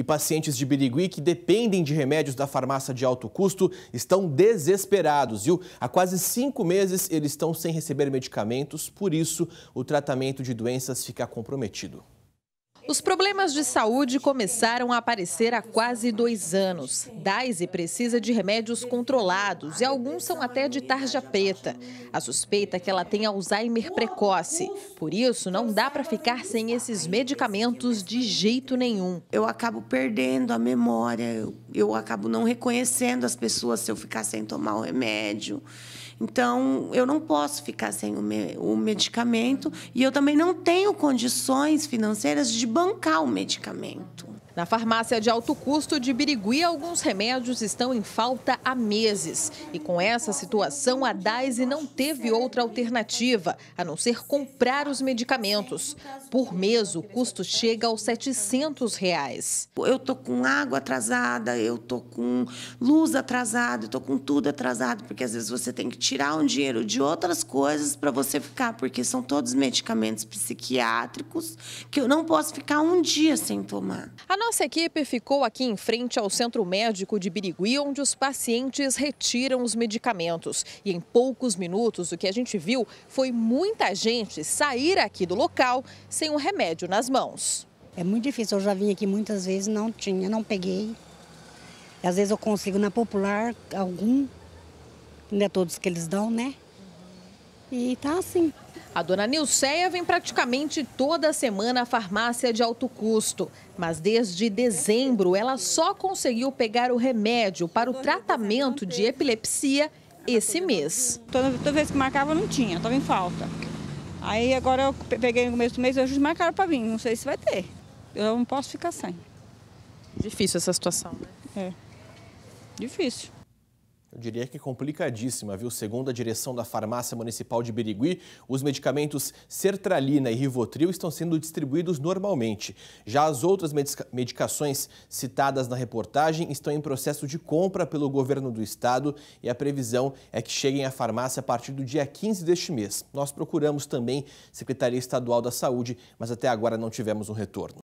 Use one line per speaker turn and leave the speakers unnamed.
E pacientes de Birigui que dependem de remédios da farmácia de alto custo estão desesperados, viu? Há quase cinco meses eles estão sem receber medicamentos, por isso o tratamento de doenças fica comprometido.
Os problemas de saúde começaram a aparecer há quase dois anos. Daisy precisa de remédios controlados e alguns são até de tarja preta. A suspeita é que ela tem Alzheimer precoce. Por isso, não dá para ficar sem esses medicamentos de jeito nenhum.
Eu acabo perdendo a memória, eu, eu acabo não reconhecendo as pessoas se eu ficar sem tomar o remédio. Então, eu não posso ficar sem o, me o medicamento e eu também não tenho condições financeiras de bancar o medicamento. Na
farmácia de alto custo de Birigui, alguns remédios estão em falta há meses. E com essa situação, a DAISE não teve outra alternativa, a não ser comprar os medicamentos. Por mês, o custo chega aos 700 reais.
Eu estou com água atrasada, eu estou com luz atrasada, estou com tudo atrasado, porque às vezes você tem que tirar um dinheiro de outras coisas para você ficar, porque são todos medicamentos psiquiátricos que eu não posso ficar um dia sem tomar.
A nossa equipe ficou aqui em frente ao Centro Médico de Birigui, onde os pacientes retiram os medicamentos. E em poucos minutos, o que a gente viu foi muita gente sair aqui do local sem o um remédio nas mãos. É muito difícil, eu já vim aqui muitas vezes, não tinha, não peguei. Às vezes eu consigo na popular algum, não é todos que eles dão, né? E tá assim. A dona Nilceia vem praticamente toda semana à farmácia de alto custo, mas desde dezembro ela só conseguiu pegar o remédio para o tratamento de epilepsia esse mês. Toda, toda vez que marcava não tinha, estava em falta. Aí agora eu peguei no começo do mês, hoje marcaram para vir, não sei se vai ter. Eu não posso ficar sem. Difícil essa situação,
né? É.
Difícil. Eu diria que é complicadíssima, viu? Segundo a direção da Farmácia Municipal de Birigui, os medicamentos sertralina e rivotril estão sendo distribuídos normalmente. Já as outras medica medicações citadas na reportagem estão em processo de compra pelo governo do estado e a previsão é que cheguem à farmácia a partir do dia 15 deste mês. Nós procuramos também Secretaria Estadual da Saúde, mas até agora não tivemos um retorno.